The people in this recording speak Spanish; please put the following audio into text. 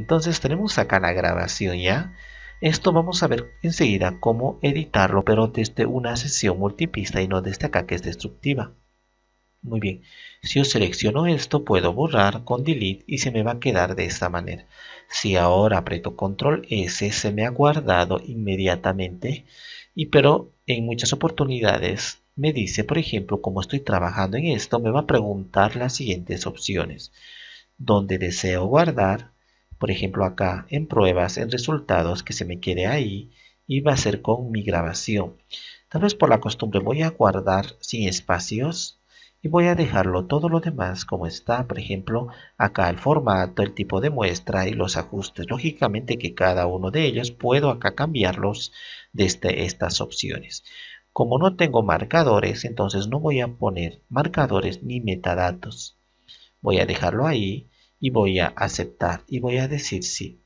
entonces tenemos acá la grabación ya. Esto vamos a ver enseguida cómo editarlo, pero desde una sesión multipista y no desde acá que es destructiva. Muy bien, si yo selecciono esto puedo borrar con delete y se me va a quedar de esta manera. Si ahora aprieto control S se me ha guardado inmediatamente, y pero en muchas oportunidades me dice, por ejemplo, como estoy trabajando en esto, me va a preguntar las siguientes opciones. Donde deseo guardar, por ejemplo acá en pruebas, en resultados, que se me quede ahí y va a ser con mi grabación. Tal vez por la costumbre voy a guardar sin espacios y voy a dejarlo todo lo demás como está, por ejemplo, acá el formato, el tipo de muestra y los ajustes. Lógicamente que cada uno de ellos puedo acá cambiarlos desde estas opciones. Como no tengo marcadores, entonces no voy a poner marcadores ni metadatos. Voy a dejarlo ahí y voy a aceptar y voy a decir sí.